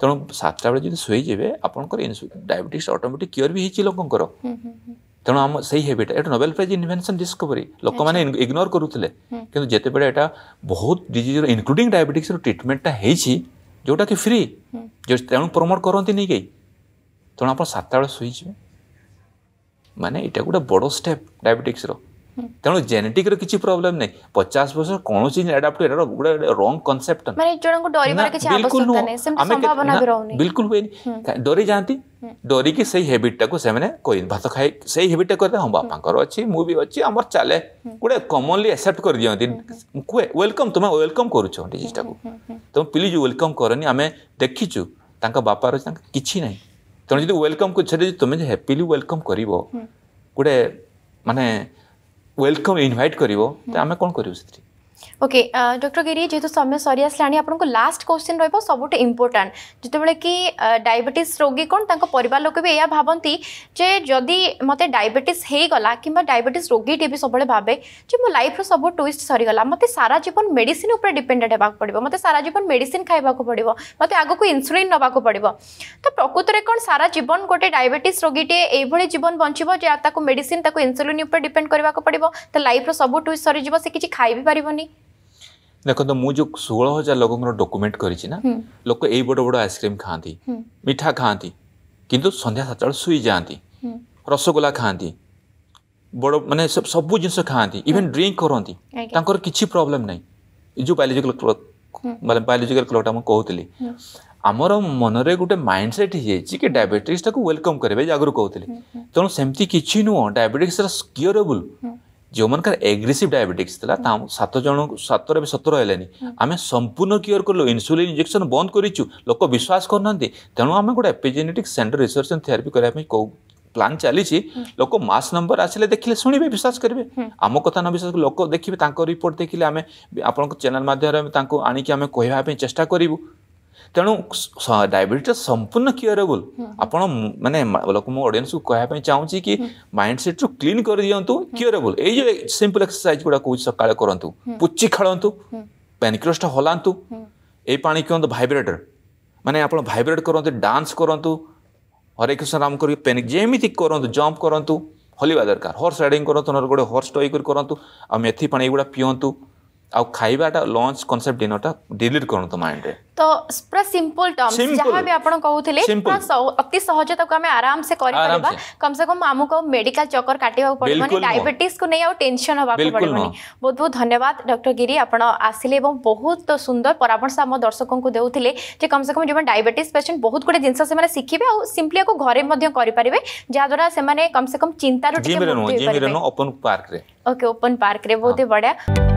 ତେଣୁ ସାତଟା ବେଳେ ଯଦି ଶୋଇଯିବେ ଆପଣଙ୍କର ଡାଇବେଟିସ୍ ଅଟୋମେଟିକ୍ କ୍ୟୋର୍ ବି ହେଇଛି ଲୋକଙ୍କର ତେଣୁ ଆମ ସେଇ ହେବିଟ୍ ଏଇଟା ନୋବେଲ ପ୍ରାଇଜ୍ ଇନଭେନ୍ସନ୍ ଡିସ୍କଭରି ଲୋକମାନେ ଇଗ୍ନୋର କରୁଥିଲେ କିନ୍ତୁ ଯେତେବେଳେ ଏଇଟା ବହୁତ ଡିଜିଜ୍ର ଇନକ୍ଲୁଡିଂ ଡାଇବେଟିକ୍ସର ଟ୍ରିଟମେଣ୍ଟଟା ହେଇଛି ଯେଉଁଟାକି ଫ୍ରି ତେଣୁ ପ୍ରମୋଟ୍ କରନ୍ତିନି କେହି ତେଣୁ ଆପଣ ସାତଟା ବେଳେ ଶୋଇଯିବେ ମାନେ ଏଇଟା ଗୋଟେ ବଡ଼ ଷ୍ଟେପ୍ ଡାଇବେଟିକ୍ସର ତେଣୁ ଜେନେଟିକ୍ର କିଛି ପ୍ରୋବ୍ଲେମ୍ ନାହିଁ ପଚାଶ ବର୍ଷ କୌଣସି ଆଡାପ୍ଟ ଏଟାର ଗୋଟେ ରଙ୍ଗ କନସେପ୍ଟ ମାନେ ଜଣଙ୍କୁ ଡରିବାର କିଛି ଆବଶ୍ୟକତା ନାହିଁ ସେମିତି ସମ୍ଭାବନା ବି ରହୁନି ବିଲକୁଲ ହୁଏନି ଡରି ଯାଆନ୍ତି ଡରିକି ସେଇ ହ୍ୟାବିଟଟାକୁ ସେମାନେ କରି ଭାତ ଖାଇ ସେଇ ହ୍ୟାବିଟଟା କରିଦେବେ ହଁ ବାପାଙ୍କର ଅଛି ମୁଁ ବି ଅଛି ଆମର ଚାଲେ ଗୋଟେ କମନଲି ଆକ୍ସେପ୍ଟ କରିଦିଅନ୍ତି କୁହେ ୱେଲକମ୍ ତୁମେ ୱେଲକମ୍ କରୁଛ ଡିଜିଜଟାକୁ ତୁମେ ପ୍ଲିଜ୍ ୱେଲକମ୍ କରନି ଆମେ ଦେଖିଛୁ ତାଙ୍କ ବାପାର ଅଛି ତାଙ୍କ କିଛି ନାହିଁ ତେଣୁ ଯଦି ୱେଲକମ୍ ସେଠି ତୁମେ ଯଦି ହ୍ୟାପିଲି ୱେଲକମ୍ କରିବ ଗୋଟେ ମାନେ ୱେଲକମ୍ ଇନଭାଇଟ୍ କରିବ ତ ଆମେ କ'ଣ କରିବୁ ସେଥିରେ ওকে ডক্টর গিরি যেহেতু সময় সরি আসলানি আপনার লাস্ট কোশ্চিন রহব সবুঠু ইম্পর্টাট যেতবে কি ডায়াবেটিস রোগী কোণ তাঁর পরিবার লোক বি এয়া ভাবতে যে যদি মতো ডায়াবেটিস হয়ে গলা কিংবা ডায়াবেটিস রোগীটি বি সবুলে ভাবে যে মো লাইফর সবু টুইস্ট সরিগলা মতো সারা জীবন মেডিসিন উপরে ডিপেন্ডেন্ট হওয়া পড়ব মতো সারা জীবন মেডিসিন খাওয়া পড়ব মতো আগুক ইনসুলিন নেওয়া পড়ব তো প্রকৃতরে কোণ সারা জীবন গোটে ডায়াবেটিস রোগীটি এইভাবে জীবন বঞ্চব যে তাকে মেডিসিন তাকে ইনসুলিন উপরে ডিপেন্ড করা পড়ব তো লাইফর সবু টুইস্ট সরিযোগ সে কিছু খাইবি পারবনি ଦେଖନ୍ତୁ ମୁଁ ଯେଉଁ ଷୋହଳ ହଜାର ଲୋକଙ୍କର ଡକୁମେଣ୍ଟ କରିଛି ନା ଲୋକ ଏଇ ବଡ଼ ବଡ଼ ଆଇସ୍କ୍ରିମ୍ ଖାଆନ୍ତି ମିଠା ଖାଆନ୍ତି କିନ୍ତୁ ସନ୍ଧ୍ୟା ସାତଟା ବେଳେ ଶୋଇଯାଆନ୍ତି ରସଗୋଲା ଖାଆନ୍ତି ବଡ଼ ମାନେ ସବୁ ଜିନିଷ ଖାଆନ୍ତି ଇଭେନ୍ ଡ୍ରିଙ୍କ କରନ୍ତି ତାଙ୍କର କିଛି ପ୍ରୋବ୍ଲେମ୍ ନାହିଁ ଏ ଯେଉଁ ବାୟୋଲୋଜିକାଲ କ୍ଲକ୍ ମାନେ ବାୟୋଲୋଜିକାଲ କ୍ଲକ୍ଟା ମୁଁ କହୁଥିଲି ଆମର ମନରେ ଗୋଟେ ମାଇଣ୍ଡ ସେଟ୍ ହେଇଯାଇଛି କି ଡାଇବେଟିକ୍ସଟାକୁ ୱେଲକମ୍ କରିବେ ଆଗରୁ କହୁଥିଲି ତେଣୁ ସେମିତି କିଛି ନୁହଁ ଡାଇବେଟିକ୍ସଟା କ୍ୟୁରେବୁଲ୍ ଯେଉଁମାନଙ୍କର ଏଗ୍ରେସିଭ୍ ଡାଇବେଟିକ୍ସ ଥିଲା ତା ସାତ ଜଣଙ୍କୁ ସାତରେ ଏବେ ସତର ହେଲାନି ଆମେ ସମ୍ପୂର୍ଣ୍ଣ କ୍ୟୁର୍ କଲୁ ଇନ୍ସୁଲିନ୍ ଇଞ୍ଜେକ୍ସନ୍ ବନ୍ଦ କରିଛୁ ଲୋକ ବିଶ୍ୱାସ କରୁନାହାନ୍ତି ତେଣୁ ଆମେ ଗୋଟେ epigenetic centre research and therapy କରିବା ପାଇଁ କେଉଁ ପ୍ଲାନ୍ ଚାଲିଛି ଲୋକ ମାସ୍ ନମ୍ବର ଆସିଲେ ଦେଖିଲେ ଶୁଣିବେ ବିଶ୍ୱାସ କରିବେ ଆମ କଥା ନ ବିଶ୍ୱାସ ଲୋକ ଦେଖିବେ ତାଙ୍କ ରିପୋର୍ଟ ଦେଖିଲେ ଆମେ ଆପଣଙ୍କ ଚ୍ୟାନେଲ୍ ମାଧ୍ୟମରେ ଆମେ ତାଙ୍କୁ ଆଣିକି ଆମେ କହିବା ପାଇଁ ଚେଷ୍ଟା କରିବୁ ତେଣୁ ଡାଇବେଟିସ୍ ସମ୍ପୂର୍ଣ୍ଣ କ୍ୟୁରେବୁଲ୍ ଆପଣ ମାନେ ଲୋକ ମୋ ଅଡ଼ିଏନ୍ସକୁ କହିବା ପାଇଁ ଚାହୁଁଛି କି ମାଇଣ୍ଡ ସେଟ୍ରୁ କ୍ଲିନ୍ କରିଦିଅନ୍ତୁ କ୍ୟୁରେବୁଲ୍ ଏଇ ଯେଉଁ ସିମ୍ପଲ୍ ଏକ୍ସରସାଇଜ୍ ଗୁଡ଼ା କହୁଛି ସକାଳେ କରନ୍ତୁ ପୁଚି ଖେଳନ୍ତୁ ପ୍ୟାନିକ୍ରସ୍ଟା ହଲାନ୍ତୁ ଏଇ ପାଣି କିଣନ୍ତୁ ଭାଇବ୍ରେଟର୍ ମାନେ ଆପଣ ଭାଇବ୍ରେଟ୍ କରନ୍ତୁ ଡାନ୍ସ କରନ୍ତୁ ହରେ କୃଷ୍ଣ ରାମ କରିକି ପ୍ୟାନିକ୍ ଯେମିତି କରନ୍ତୁ ଜମ୍ପ କରନ୍ତୁ ହଲିବା ଦରକାର ହର୍ସ ରାଇଡ଼ିଂ କରନ୍ତୁ ନହେଲେ ଗୋଟେ ହର୍ସ ଟଇକରି କରନ୍ତୁ ଆଉ ମେଥି ପାଣି ଏଗୁଡ଼ା ପିଅନ୍ତୁ ଆଉ ଖାଇବାଟା ଲଞ୍ଚ କନସେପ୍ଟ ଡିନରଟା ଡିଲିଟ୍ କରନ୍ତୁ ମାଇଣ୍ଡରେ तो पूरा सिंपल टर्म्स जहाँ भी आपन कहू अति सहज तक हमें आराम से करि कम से कम आमको मेडिकल चक्कर काटिबा पड़ माने को नहीं आ टेंशन होबा पड़ बहुत बहुत धन्यवाद डॉक्टर गिरी आपन आसीले एवं बहुत सुंदर परामर्श हम दर्शकों को देउथिले जे कम से कम जो डायबिटीज पेशेंट बहुत गुडा जिंस से माने सिखिबे आ सिंपली को घरे मध्ये करि परिबे जा द्वारा से माने कम से कम चिंता रो टिके मुक्ति परिबे ओके ओपन पार्क रे बहुत ही हाँ। बढ़िया